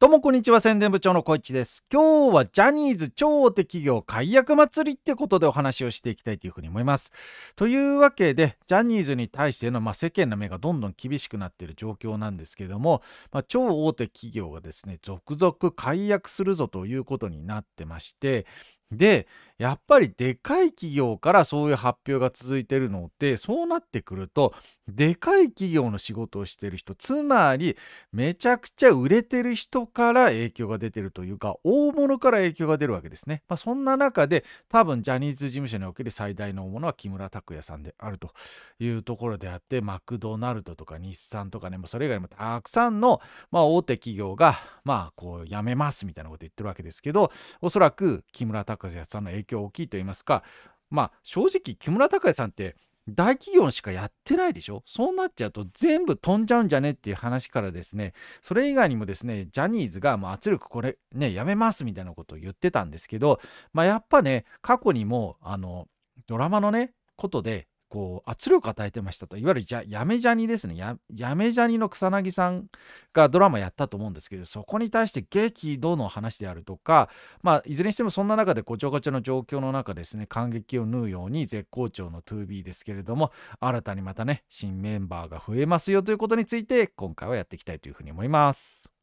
どうもこんにちは宣伝部長の小市です今日はジャニーズ超大手企業解約祭りってことでお話をしていきたいというふうに思いますというわけでジャニーズに対しての、まあ、世間の目がどんどん厳しくなっている状況なんですけども、まあ、超大手企業がですね続々解約するぞということになってましてでやっぱりでかい企業からそういう発表が続いてるのでそうなってくるとでかい企業の仕事をしてる人つまりめちゃくちゃ売れてる人から影響が出てるというか大物から影響が出るわけですね、まあ、そんな中で多分ジャニーズ事務所における最大の大物は木村拓哉さんであるというところであってマクドナルドとか日産とかね、それ以外にもたくさんの、まあ、大手企業がまあ、こう、やめますみたいなこと言ってるわけですけど、おそらく木村拓哉さんの影響大きいと言いますか、まあ、正直、木村拓哉さんって、大企業しかやってないでしょそうなっちゃうと全部飛んじゃうんじゃねっていう話からですね、それ以外にもですね、ジャニーズがもう圧力これね、やめますみたいなことを言ってたんですけど、まあやっぱね、過去にもあの、ドラマのね、ことでこう圧力与えてましたといわゆるじゃやめじゃにですねやめじゃにの草薙さんがドラマやったと思うんですけどそこに対して激怒の話であるとか、まあ、いずれにしてもそんな中でごちゃごちゃの状況の中ですね感激を縫うように絶好調の 2B ですけれども新たにまたね新メンバーが増えますよということについて今回はやっていきたいというふうに思います。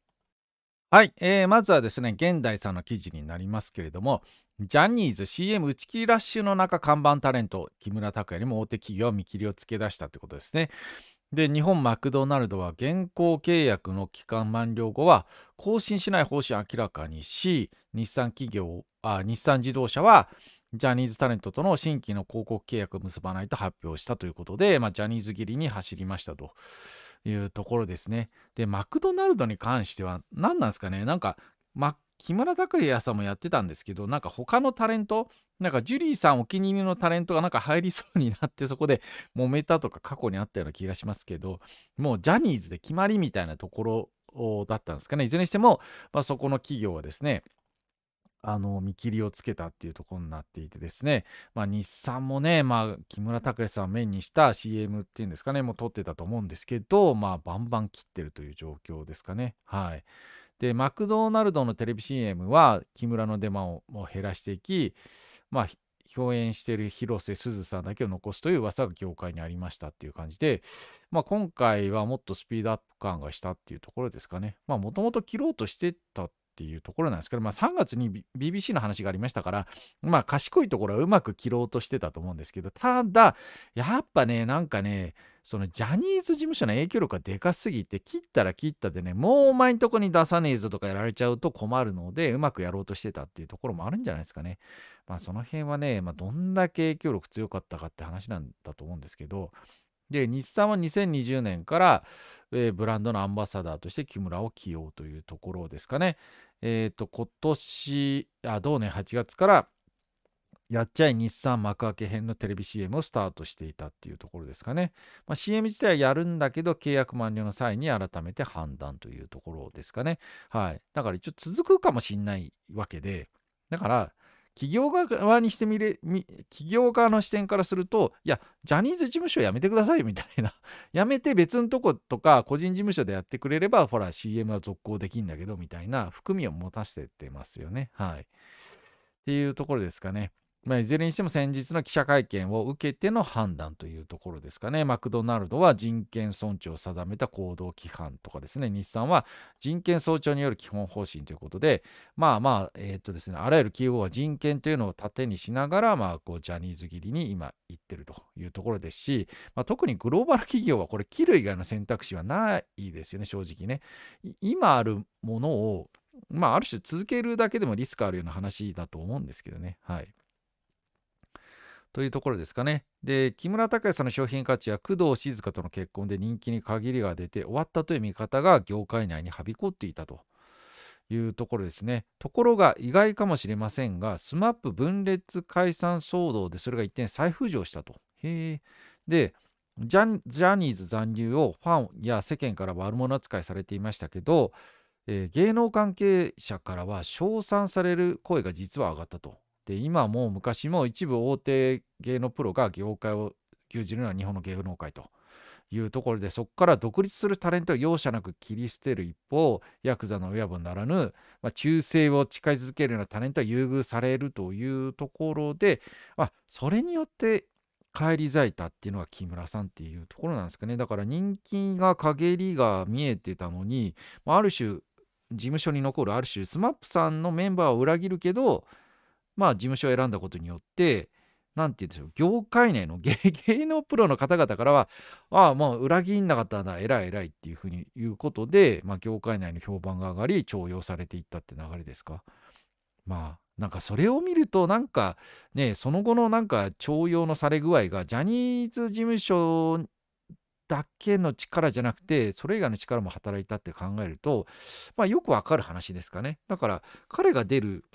はい、えー、まずはですね、現代さんの記事になりますけれども、ジャニーズ CM 打ち切りラッシュの中、看板タレント、木村拓哉にも大手企業は見切りをつけ出したってことですね。で、日本マクドナルドは現行契約の期間満了後は更新しない方針を明らかにし、日産企業、あ日産自動車はジャニーズタレントとの新規の広告契約を結ばないと発表したということで、まあ、ジャニーズ切りに走りましたと。いうところですね。で、マクドナルドに関しては、何なんですかね、なんか、ま、木村拓哉さんもやってたんですけど、なんか他のタレント、なんかジュリーさんお気に入りのタレントがなんか入りそうになってそこで 揉めたとか過去にあったような気がしますけど、もうジャニーズで決まりみたいなところだったんですかね。いずれにしても、まあ、そこの企業はですね、あの見切りをつけたっていうところになっていてですね、まあ、日産もね、まあ、木村拓哉さんをメインにした CM っていうんですかね、もう撮ってたと思うんですけど、まあ、バンバン切ってるという状況ですかね。はい。で、マクドナルドのテレビ CM は、木村の出番を減らしていき、まあ、共演している広瀬すずさんだけを残すという噂が業界にありましたっていう感じで、まあ、今回はもっとスピードアップ感がしたっていうところですかね。まあもともと切ろうとしてたっていうところなんですけど、まあ、3月に BBC の話がありましたから、まあ、賢いところはうまく切ろうとしてたと思うんですけど、ただ、やっぱね、なんかね、そのジャニーズ事務所の影響力がでかすぎて、切ったら切ったでね、もうお前んとこに出さねえぞとかやられちゃうと困るので、うまくやろうとしてたっていうところもあるんじゃないですかね。まあ、その辺はね、まあ、どんだけ影響力強かったかって話なんだと思うんですけど、で、日産は2020年から、えー、ブランドのアンバサダーとして木村を起用というところですかね。えっ、ー、と、今年、あ、同年8月から、やっちゃい日産幕開け編のテレビ CM をスタートしていたっていうところですかね。まあ、CM 自体はやるんだけど、契約満了の際に改めて判断というところですかね。はい。だから一応続くかもしんないわけで、だから、企業側にしてみれ、企業側の視点からすると、いや、ジャニーズ事務所やめてくださいみたいな。やめて別のとことか、個人事務所でやってくれれば、ほら、CM は続行できんだけど、みたいな含みを持たせてますよね。はい。っていうところですかね。まあ、いずれにしても先日の記者会見を受けての判断というところですかね。マクドナルドは人権尊重を定めた行動規範とかですね、日産は人権尊重による基本方針ということで、まあまあ、えー、っとですね、あらゆる企業は人権というのを盾にしながら、まあ、こうジャニーズ切りに今行ってるというところですし、まあ、特にグローバル企業はこれ、切る以外の選択肢はないですよね、正直ね。今あるものを、まあ、ある種続けるだけでもリスクあるような話だと思うんですけどね。はい。というところですかね。で、木村拓哉さんの商品価値や工藤静香との結婚で人気に限りが出て終わったという見方が業界内にはびこっていたというところですね。ところが意外かもしれませんが、SMAP 分裂解散騒動でそれが一点再浮上したと。へえ。で、ジャジャニーズ残留をファンや世間から悪者扱いされていましたけど、えー、芸能関係者からは称賛される声が実は上がったと。で今も昔も一部大手芸能プロが業界を牛耳るのは日本の芸能界というところでそこから独立するタレントを容赦なく切り捨てる一方ヤクザの親分ならぬ、まあ、忠誠を誓い続けるようなタレントは優遇されるというところで、まあ、それによって返り咲いたっていうのが木村さんっていうところなんですかねだから人気が陰りが見えてたのに、まあ、ある種事務所に残るある種 SMAP さんのメンバーを裏切るけどまあ、事務所を選んだことによって、なんて言うんでしょう、業界内の 芸能プロの方々からは、ああ、もう裏切んなかったんだ、偉い偉いっていうふうに言うことで、まあ、業界内の評判が上がり、重用されていったって流れですか。まあ、なんかそれを見ると、なんかね、その後のなんか重用のされ具合が、ジャニーズ事務所だけの力じゃなくて、それ以外の力も働いたって考えると、まあ、よくわかる話ですかね。だから、彼が出る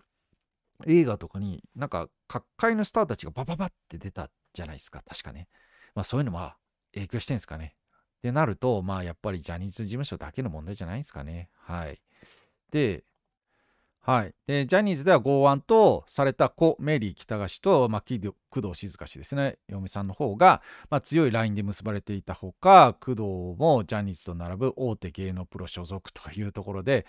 映画とかになんか各界のスターたちがバババって出たじゃないですか確かね。まあそういうのは影響してんですかね。ってなるとまあやっぱりジャニーズ事務所だけの問題じゃないですかね。はい。で、はい、でジャニーズでは剛腕とされた子メリー北賀氏と、まあ、工藤静香氏ですね嫁さんの方が、まあ、強いラインで結ばれていたほか工藤もジャニーズと並ぶ大手芸能プロ所属というところで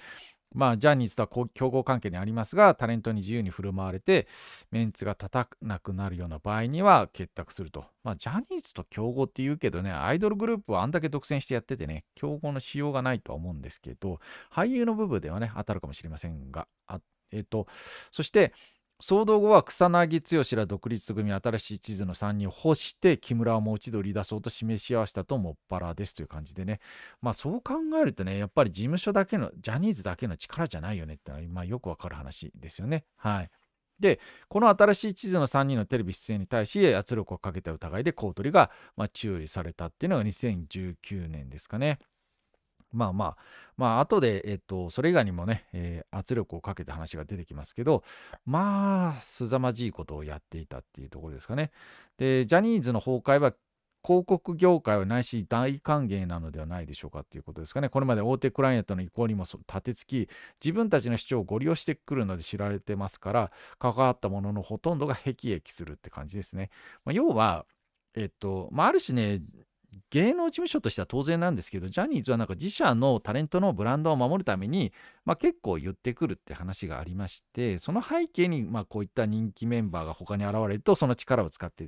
まあ、ジャニーズとは競合関係にありますが、タレントに自由に振る舞われて、メンツが立たなくなるような場合には結託すると。まあ、ジャニーズと競合って言うけどね、アイドルグループはあんだけ独占してやっててね、競合のしようがないとは思うんですけど、俳優の部分ではね、当たるかもしれませんが、あえっ、と、そして、騒動後は草薙剛ら独立組新しい地図の3人を干して木村をもう一度売り出そうと示し合わせたともっぱらですという感じでねまあそう考えるとねやっぱり事務所だけのジャニーズだけの力じゃないよねってのは、まよくわかる話ですよねはいでこの新しい地図の3人のテレビ出演に対し圧力をかけた疑いで小鳥が、まあ、注意されたっていうのが2019年ですかねまあまあ、まあ、後で、えっと、それ以外にもね、えー、圧力をかけた話が出てきますけど、まあ、すざまじいことをやっていたっていうところですかね。で、ジャニーズの崩壊は、広告業界はないし大歓迎なのではないでしょうかっていうことですかね。これまで大手クライアントの意向にも立てつき、自分たちの主張をご利用してくるので知られてますから、関わったもののほとんどが辟易するって感じですね。まあ、要は、えっと、まあ、ある種ね、芸能事務所としては当然なんですけど、ジャニーズはなんか自社のタレントのブランドを守るために、まあ、結構言ってくるって話がありまして、その背景にまあこういった人気メンバーが他に現れると、その力を使ってっ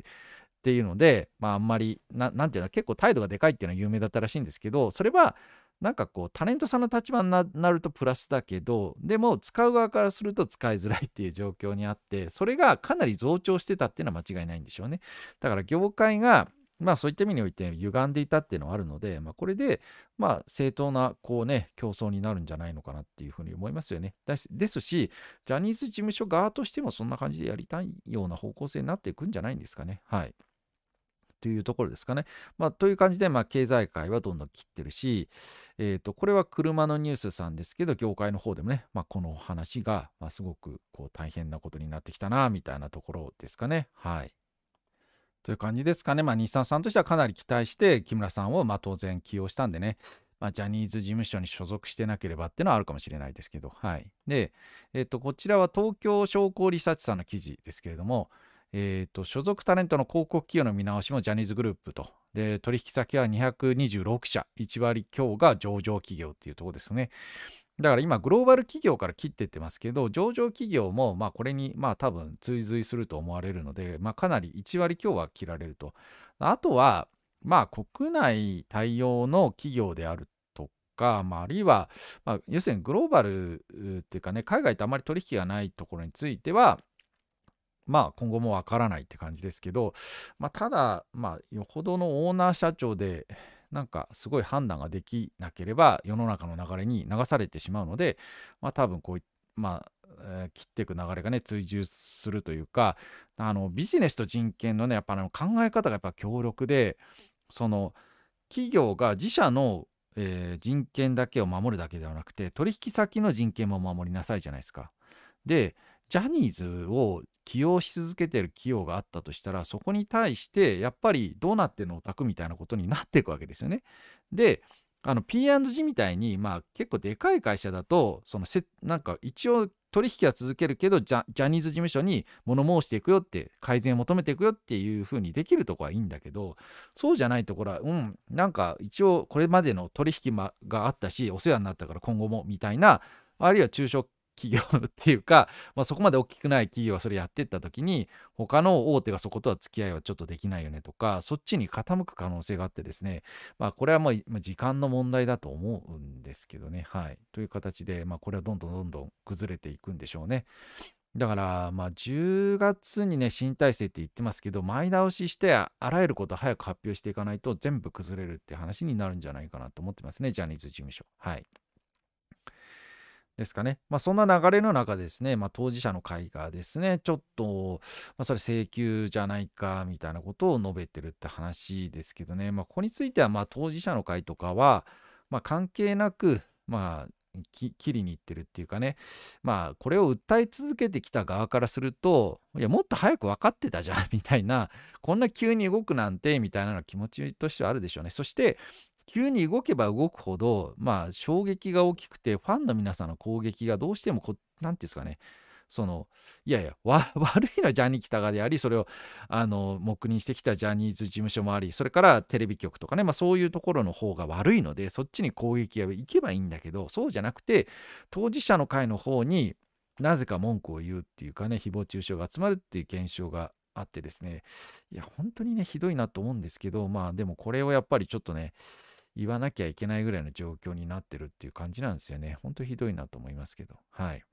ていうので、まあ、あんまり何なんていうの、結構態度がでかいっていうのは有名だったらしいんですけど、それは、なんかこうタレントさんの立場になるとプラスだけどでも使う側からすると使いづらいっていう状況にあってそれがかなり増長してたっていうのは間違いないんでしょうねだから業界がまあそういった意味において歪んでいたっていうのはあるので、まあ、これで、まあ正当なこうね、競争になるんじゃないのかなっていうふうに思いますよね。ですし、ジャニーズ事務所側としてもそんな感じでやりたいような方向性になっていくんじゃないんですかね。はい。というところですかね。まあ、という感じで、まあ、経済界はどんどん切ってるし、えーと、これは車のニュースさんですけど、業界の方でもね、まあ、この話が、ますごくこう大変なことになってきたな、みたいなところですかね。はい。という感じですかね。まあ、日産さんとしてはかなり期待して、木村さんをま当然起用したんでね、まあ、ジャニーズ事務所に所属してなければっていうのはあるかもしれないですけど、はい。で、えっ、と、こちらは東京商工リサーチさんの記事ですけれども、えっ、と、所属タレントの広告企業の見直しもジャニーズグループと、で、取引先は226社、1割強が上場企業っていうところですね。だから今グローバル企業から切っていってますけど上場企業もまあこれにまあ多分追随すると思われるので、まあ、かなり1割強は切られるとあとはまあ国内対応の企業であるとか、まあ、あるいは、まあ、要するにグローバルっていうかね海外とあまり取引がないところについてはまあ今後もわからないって感じですけど、まあ、ただ、まあ、よほどのオーナー社長でなんかすごい判断ができなければ世の中の流れに流されてしまうので、まあ、多分こういまあえー、切っていく流れがね追従するというかあのビジネスと人権のねやっぱ考え方がやっぱ強力でその企業が自社の、えー、人権だけを守るだけではなくて取引先の人権も守りなさいじゃないですか。でジャニーズを起用し続けてる企業があったとしたらそこに対してやっぱりどうなってんのオタクみたいなことになっていくわけですよね。であの P&G みたいに、まあ、結構でかい会社だとそのせなんか一応取引は続けるけどジャジャニーズ事務所に物申していくよって改善を求めていくよっていう風にできるとこはいいんだけどそうじゃないところはうんなんか一応これまでの取引があったしお世話になったから今後もみたいなあるいは中小企業っていうか、まあ、そこまで大きくない企業はそれやってった時に他の大手がそことは付き合いはちょっとできないよねとかそっちに傾く可能性があってですね、まあ、これはもう時間の問題だと思うんですけどねはいという形で、まあ、これはどんどんどんどん崩れていくんでしょうねだから、まあ、10月にね、新体制って言ってますけど、前倒しして、あらゆること早く発表していかないと、全部崩れるって話になるんじゃないかなと思ってますね、ジャニーズ事務所。はい。ですかね。まあ、そんな流れの中ですね、まあ、当事者の会がですね、ちょっと、まあ、それ請求じゃないか、みたいなことを述べてるって話ですけどね、まあ、ここについては、まあ、当事者の会とかは、まあ、関係なく、まあ、切りに行ってるっていうかね、まあ、これを訴え続けてきた側からすると、いや、もっと早く分かってたじゃん、みたいな、こんな急に動くなんて、みたいな気持ちとしてはあるでしょうね。そして、急に動けば動くほど、まあ、衝撃が大きくて、ファンの皆さんの攻撃がどうしてもこ、なんていうんですかね、その、いやいや、悪いのはジャニー喜多川であり、それを、あの、黙認してきたジャニーズ事務所もあり、それからテレビ局とかね、まあそういうところの方が悪いので、そっちに攻撃が行けばいいんだけど、そうじゃなくて、当事者の会の方になぜか文句を言うっていうかね、誹謗中傷が集まるっていう現象があってですね、いや、本当にね、ひどいなと思うんですけど、まあでもこれをやっぱりちょっとね、言わなきゃいけないぐらいの状況になってるっていう感じなんですよね。ほんとひどいなと思いますけど。はい。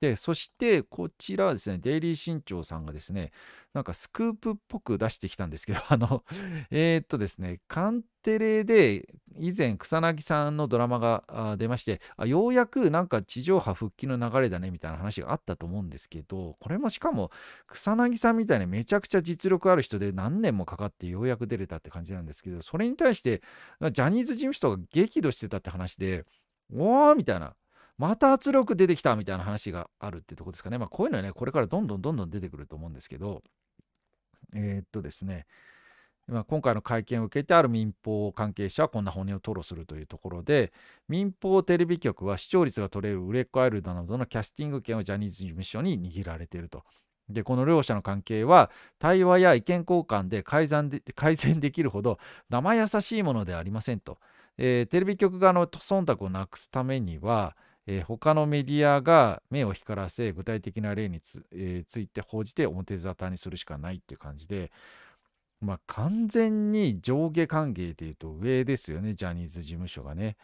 で、そしてこちらはですね、デイリー新潮さんがですね、なんかスクープっぽく出してきたんですけど、あの、えー、っとですね、カンテレで以前草薙さんのドラマが出ましてあ、ようやくなんか地上波復帰の流れだねみたいな話があったと思うんですけど、これもしかも草薙さんみたいにめちゃくちゃ実力ある人で何年もかかってようやく出れたって感じなんですけど、それに対してジャニーズ事務所が激怒してたって話で、おーみたいな。また圧力出てきたみたいな話があるってとこですかね。まあ、こういうのはね、これからどんどんどんどん出てくると思うんですけど、えー、っとですね、まあ、今回の会見を受けてある民放関係者はこんな本音を吐露するというところで民放テレビ局は視聴率が取れる売れっ子アイドなどのキャスティング権をジャニーズ事務所に握られていると。でこの両者の関係は対話や意見交換で改ざんで 改善できるほど生優しいものではありませんと、えー、テレビ局側の忖度をなくすためにはえー、他のメディアが目を光らせ具体的な例につえー、ついて報じて表沙汰にするしかないっていう感じで、まあ、完全に上下関係でいうと上ですよねジャニーズ事務所がね。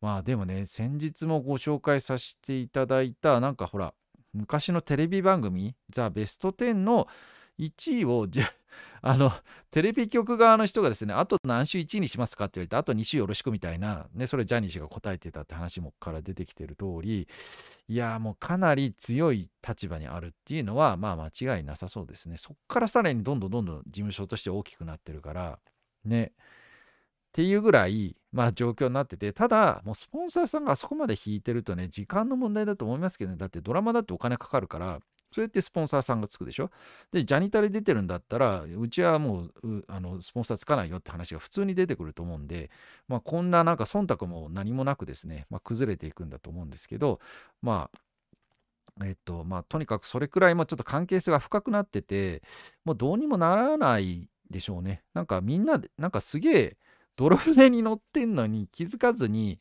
まあでもね先日もご紹介させていただいたなんかほら昔のテレビ番組「ザ・ベスト10」の1位をじゃ あのテレビ局側の人がですねあと何週1位にしますかって言われてあと2週よろしくみたいな、ね、それジャニー氏が答えてたって話もから出てきてる通りいやーもうかなり強い立場にあるっていうのはまあ間違いなさそうですねそっからさらにどんどんどんどん事務所として大きくなってるからねっていうぐらい、まあ、状況になってて、ただ、もうスポンサーさんがあそこまで引いてるとね、時間の問題だと思いますけどね、だってドラマだってお金かかるから、それってスポンサーさんがつくでしょで、ジャニタリ出てるんだったら、うちはもうあのスポンサーつかないよって話が普通に出てくると思うんで、まあ、こんななんか忖度も何もなくですね、まあ、崩れていくんだと思うんですけど、まあ、えっと、まあ、とにかくそれくらいもちょっと関係性が深くなってて、もうどうにもならないでしょうね。なんかみんななんかすげえ、泥船に乗ってんのに気づかずに、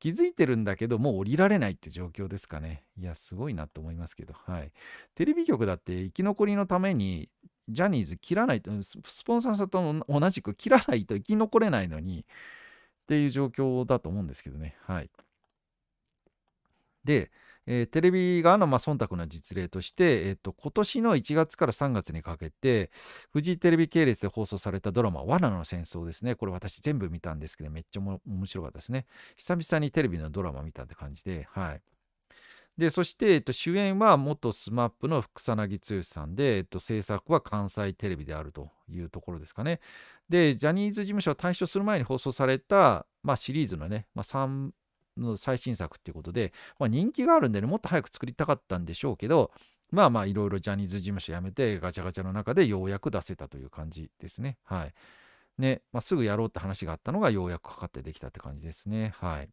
気づいてるんだけど、もう降りられないって状況ですかね。いや、すごいなと思いますけど、はい。テレビ局だって生き残りのために、ジャニーズ切らないと、スポンサーさんと同じく切らないと生き残れないのに、っていう状況だと思うんですけどね。はい。で、えー、テレビ側のまあ忖度の実例として、えーと、今年の1月から3月にかけて、フジテレビ系列で放送されたドラマ、罠の戦争ですね。これ私全部見たんですけど、めっちゃ面白かったですね。久々にテレビのドラマ見たって感じで、はい。で、そして、えと、主演は元 SMAP の草薙剛さんで、えと、制作は関西テレビであるというところですかね。で、ジャニーズ事務所を退所する前に放送された、まあ、シリーズのね、まあ、3の最新作っていうことで、まあ、人気があるんでね、もっと早く作りたかったんでしょうけど、まあまあいろいろジャニーズ事務所辞めてガチャガチャの中でようやく出せたという感じですね。はい。ね、まあ、すぐやろうって話があったのがようやくかかってできたって感じですね。はい。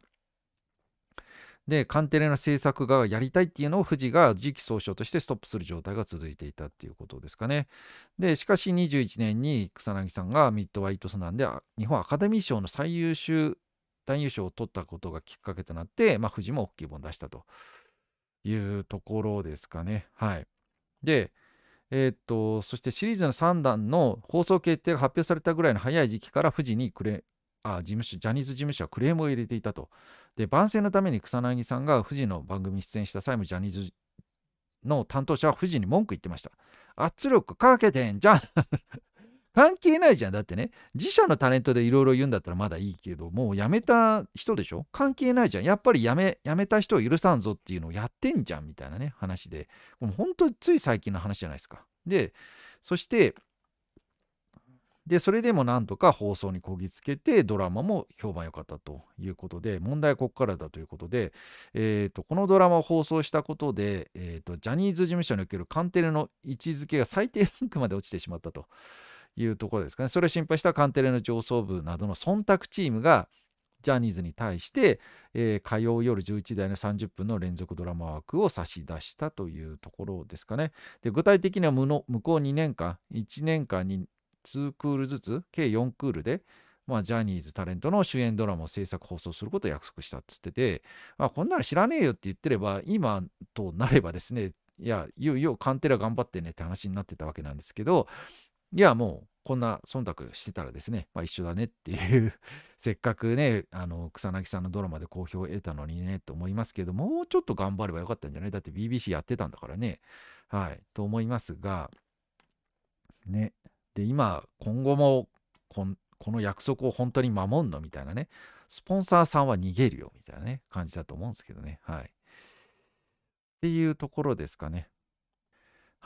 で、カンテレの制作がやりたいっていうのを富士が次期総称としてストップする状態が続いていたっていうことですかね。で、しかし21年に草薙さんがミッドワイトソナンで日本アカデミー賞の最優秀単優勝を取ったことがきっかけとなって、まあ、富士も大きい本出したというところですかね。はい。で、えー、っと、そしてシリーズの3弾の放送決定が発表されたぐらいの早い時期から富士にクレあ事務所ジャニーズ事務所はクレームを入れていたと。で、番宣のために草薙さんが富士の番組に出演した際もジャニーズの担当者は富士に文句言ってました。圧力かけてんじゃん関係ないじゃん。だってね、自社のタレントでいろいろ言うんだったらまだいいけど、もう辞めた人でしょ関係ないじゃん。やっぱり辞め、辞めた人を許さんぞっていうのをやってんじゃんみたいなね、話で。もう本当につい最近の話じゃないですか。で、そして、で、それでもなんとか放送にこぎつけて、ドラマも評判良かったということで、問題はここからだということで、えーと、このドラマを放送したことで、えーと、ジャニーズ事務所における官邸の位置づけが最低ランクまで落ちてしまったと。いうところですかね。それを心配したカンテレの上層部などの忖度チームがジャニーズに対して、えー、火曜夜11台の30分の連続ドラマ枠を差し出したというところですかね。で具体的には無の向こう2年間、1年間に2クールずつ、計4クールで、まあ、ジャニーズタレントの主演ドラマを制作放送することを約束したっつってて、まあ、こんなの知らねえよって言ってれば、今となればですね、いや、いよいよカンテラ頑張ってねって話になってたわけなんですけど、いや、もう、こんな忖度してたらですね、まあ、一緒だねっていう せっかくね、あの、草薙さんのドラマで好評を得たのにね、と思いますけど、もうちょっと頑張ればよかったんじゃないだって BBC やってたんだからね。はい、と思いますが、ね。で、今、今後もこの約束を本当に守んのみたいなね。スポンサーさんは逃げるよ、みたいなね、感じだと思うんですけどね。はい。っていうところですかね。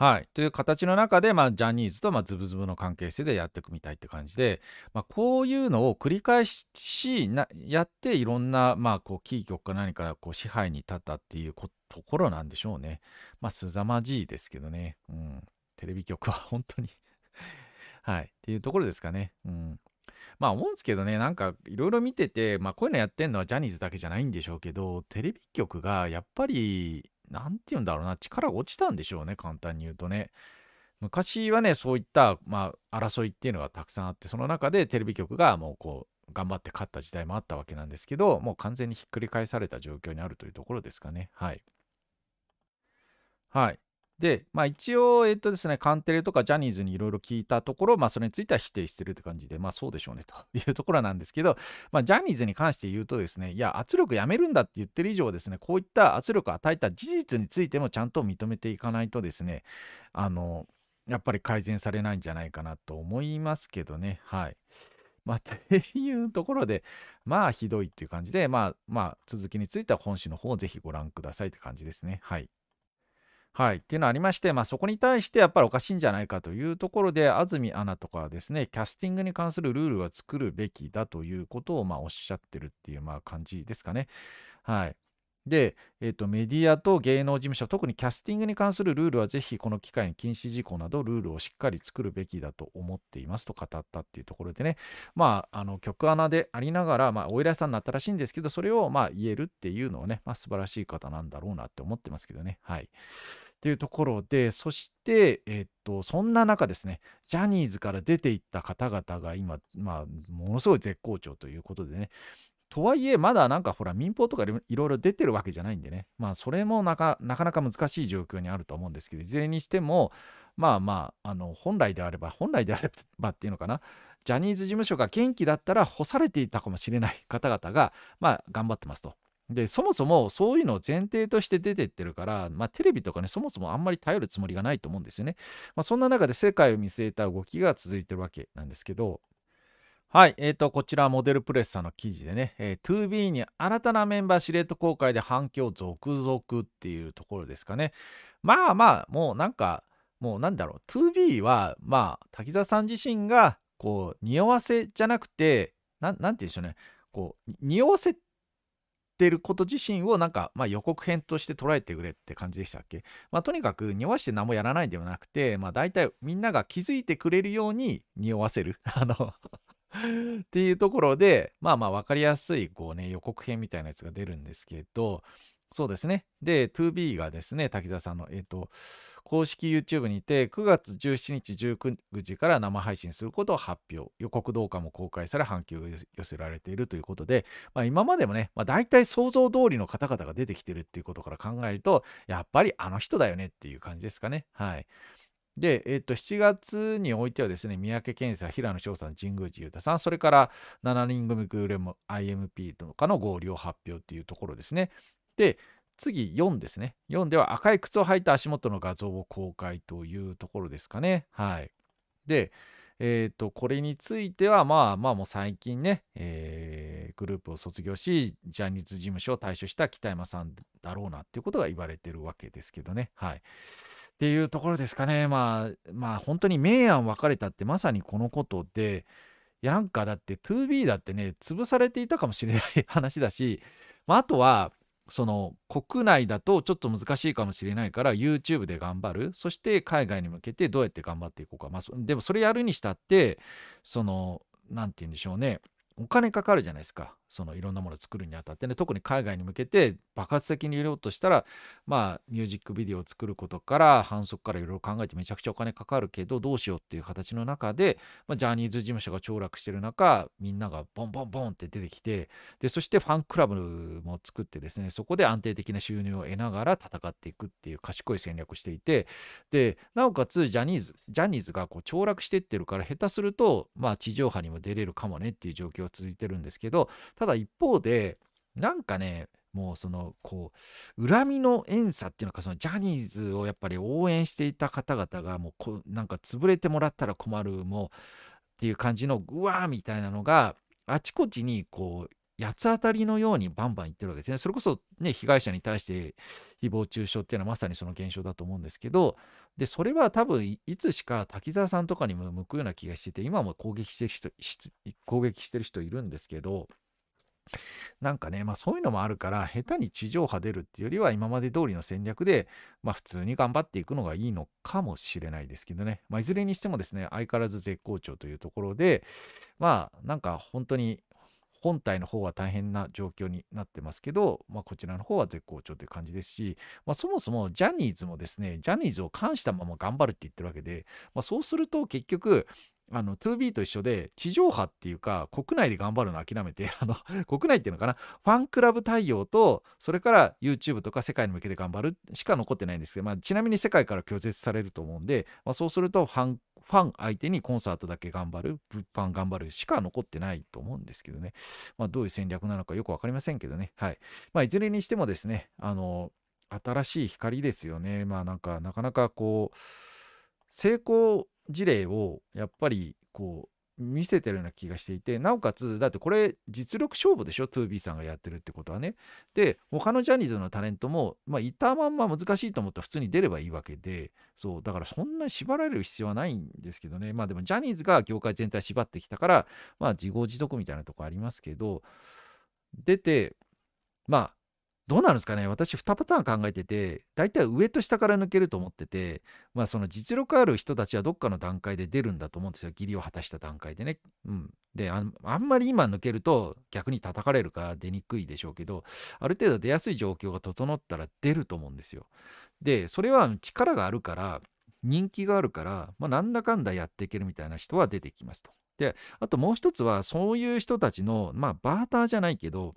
はい、という形の中で、まあ、ジャニーズと、まあ、ズブズブの関係性でやっていくみたいって感じで、まあ、こういうのを繰り返しなやっていろんな、まあ、こうー局か何からこう支配に立ったっていうところなんでしょうね。まあ、すざまじいですけどね。うん、テレビ局は本当に はい。っていうところですかね。うん、まあ思うんですけどね、なんかいろいろ見てて、まあこういうのやってんのはジャニーズだけじゃないんでしょうけど、テレビ局がやっぱり何て言うんだろうな、力が落ちたんでしょうね、簡単に言うとね。昔はね、そういった、まあ、争いっていうのがたくさんあって、その中でテレビ局がもうこう、頑張って勝った時代もあったわけなんですけど、もう完全にひっくり返された状況にあるというところですかね。はい。はい。で、まあ、一応、えっとですね、カンテレとかジャニーズにいろいろ聞いたところ、まあ、それについては否定してるって感じで、まあ、そうでしょうねというところなんですけど、まあ、ジャニーズに関して言うとですね、いや、圧力やめるんだって言ってる以上ですね、こういった圧力を与えた事実についてもちゃんと認めていかないとですね、あの、やっぱり改善されないんじゃないかなと思いますけどね、はい。まあ、っていうところで、まあ、ひどいっていう感じで、まあ、まあ、続きについては本誌の方をぜひご覧くださいって感じですね。はい。はい、っていうのありまして、まあ、そこに対してやっぱりおかしいんじゃないかというところで安住アナとかですねキャスティングに関するルールは作るべきだということをまあおっしゃってるっていうまあ感じですかね。はいで、えーと、メディアと芸能事務所、特にキャスティングに関するルールは、ぜひこの機会に禁止事項など、ルールをしっかり作るべきだと思っていますと語ったっていうところでね、まあ、あの曲穴でありながら、まあ、お偉いさんになったらしいんですけど、それをまあ言えるっていうのはね、まあ、素晴らしい方なんだろうなって思ってますけどね。はい。っていうところで、そして、えっと、そんな中ですね、ジャニーズから出ていった方々が今、まあ、ものすごい絶好調ということでね、とはいえ、まだなんかほら、民放とかいろいろ出てるわけじゃないんでね、まあ、それもなかなか難しい状況にあると思うんですけど、いずれにしても、まあまあ、あの、本来であれば、本来であればっていうのかな、ジャニーズ事務所が元気だったら干されていたかもしれない方々が、まあ、頑張ってますと。で、そもそもそういうのを前提として出てってるから、まあ、テレビとかね、そもそもあんまり頼るつもりがないと思うんですよね。まあ、そんな中で世界を見据えた動きが続いてるわけなんですけど、はい、えーと、こちらモデルプレスさんの記事でね、えー、2B に新たなメンバー司令塔公開で反響続々っていうところですかね。まあまあ、もうなんか、もうなんだろう、2B は、まあ、滝沢さん自身が、こう、匂わせじゃなくて、なん、なんて言うんでしょうね、こう、匂わせてること自身をなんか、まあ、予告編として捉えてくれって感じでしたっけ、まあ、とにかく匂わして何もやらないではなくて、まあ、大体みんなが気づいてくれるように匂わせる。あの っていうところで、まあまあ分かりやすいこう、ね、予告編みたいなやつが出るんですけど、そうですね。で、2B がですね、滝沢さんの、えっ、ー、と、公式 YouTube にて9月17日19時から生配信することを発表。予告動画も公開され反響を寄せられているということで、まあ、今までもね、まあ、大体想像通りの方々が出てきてるっていうことから考えると、やっぱりあの人だよねっていう感じですかね。はい。で、えっと、7月においてはですね、三宅健さん、平野翔さん、神宮寺裕太さん、それから7人組グルメ IMP とかの合流を発表というところですね。で、次4ですね。4では赤い靴を履いた足元の画像を公開というところですかね。はい。で、えーと、とこれについてはまあまあもう最近ね、えー、グループを卒業しジャニーズ事務所を退所した北山さんだろうなっていうことが言われてるわけですけどねはいっていうところですかね。まあ、まあ、本当に明暗分かれたってまさにこのことで、いや、なんかだって 2B だってね、潰されていたかもしれない話だし、まあ、あとは、その国内だとちょっと難しいかもしれないから YouTube で頑張るそして海外に向けてどうやって頑張っていこうかまあでもそれやるにしたってその何て言うんでしょうねお金かかるじゃないですかそのいろんなものを作るにあたってね特に海外に向けて爆発的に売ろうとしたらまあミュージックビデオを作ることから反則からいろいろ考えてめちゃくちゃお金かかるけどどうしようっていう形の中で、まあ、ジャニーズ事務所が凋落してる中みんながボンボンボンって出てきてでそしてファンクラブも作ってですねそこで安定的な収入を得ながら戦っていくっていう賢い戦略をしていてでなおかつジャニーズジャニーズがこう凋落してってるから下手するとまあ地上波にも出れるかもねっていう状況が続いてるんですけどただ一方で、なんかね、もうその、こう、恨みの怨さっていうのか、そのジャニーズをやっぱり応援していた方々が、もうこ、なんか潰れてもらったら困る、もう、っていう感じの、うわーみたいなのが、あちこちに、こう、八つ当たりのようにバンバン言ってるわけですね。それこそ、ね、被害者に対して誹謗中傷っていうのはまさにその現象だと思うんですけど、で、それは多分いつしか滝沢さんとかにも向くような気がしてて、今も攻撃してる人、攻撃してる人いるんですけど、なんかね、まあそういうのもあるから、下手に地上波出るっていうよりは、今まで通りの戦略で、まあ普通に頑張っていくのがいいのかもしれないですけどね。まあいずれにしてもですね、相変わらず絶好調というところで、まあなんか本当に本体の方は大変な状況になってますけど、まあ、こちらの方は絶好調という感じですし、まあ、そもそもジャニーズもですね、ジャニーズを冠したまま頑張るって言ってるわけで、まあ、そうすると結局、あの、2B と一緒で、地上波っていうか、国内で頑張るの諦めて、あの、国内っていうのかな、ファンクラブ対応と、それから YouTube とか世界に向けて頑張るしか残ってないんですけど、まあ、ちなみに世界から拒絶されると思うんで、まあ、そうするとファン、ファン相手にコンサートだけ頑張る、物販頑張るしか残ってないと思うんですけどね。まあ、どういう戦略なのかよくわかりませんけどね。はい。まあ、いずれにしてもですね、あの、新しい光ですよね。まあ、なんか、なかなかこう、成功事例をやっぱりこう見せてるような気がしていてなおかつだってこれ実力勝負でしょ 2B さんがやってるってことはねで他のジャニーズのタレントも、まあ、いたまんま難しいと思ったら普通に出ればいいわけでそうだからそんなに縛られる必要はないんですけどねまあでもジャニーズが業界全体縛ってきたからまあ自業自得みたいなとこありますけど出てまあどうなるんですかね私2パターン考えてて、大体上と下から抜けると思ってて、まあその実力ある人たちはどっかの段階で出るんだと思うんですよ。義理を果たした段階でね。うん。で、あんまり今抜けると逆に叩かれるから出にくいでしょうけど、ある程度出やすい状況が整ったら出ると思うんですよ。で、それは力があるから、人気があるから、まあ、なんだかんだやっていけるみたいな人は出てきますと。で、あともう一つは、そういう人たちの、まあ、バーターじゃないけど、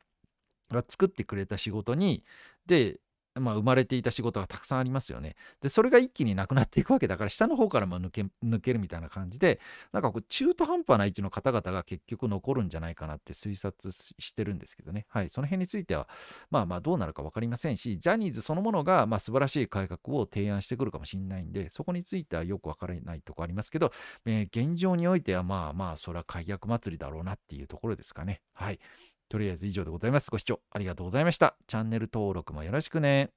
が作ってくれた仕事に、で、まあ、生まれていた仕事がたくさんありますよね。で、それが一気になくなっていくわけだから、下の方からも抜け抜けるみたいな感じで、なんかこう中途半端な位置の方々が結局残るんじゃないかなって推察してるんですけどね。はい、その辺については、まあまあどうなるか分かりませんし、ジャニーズそのものが、まあ、素晴らしい改革を提案してくるかもしれないんで、そこについてはよく分からないとこありますけど、えー、現状においては、まあまあ、それは解約祭りだろうなっていうところですかね。はい。とりあえず以上でございます。ご視聴ありがとうございました。チャンネル登録もよろしくね。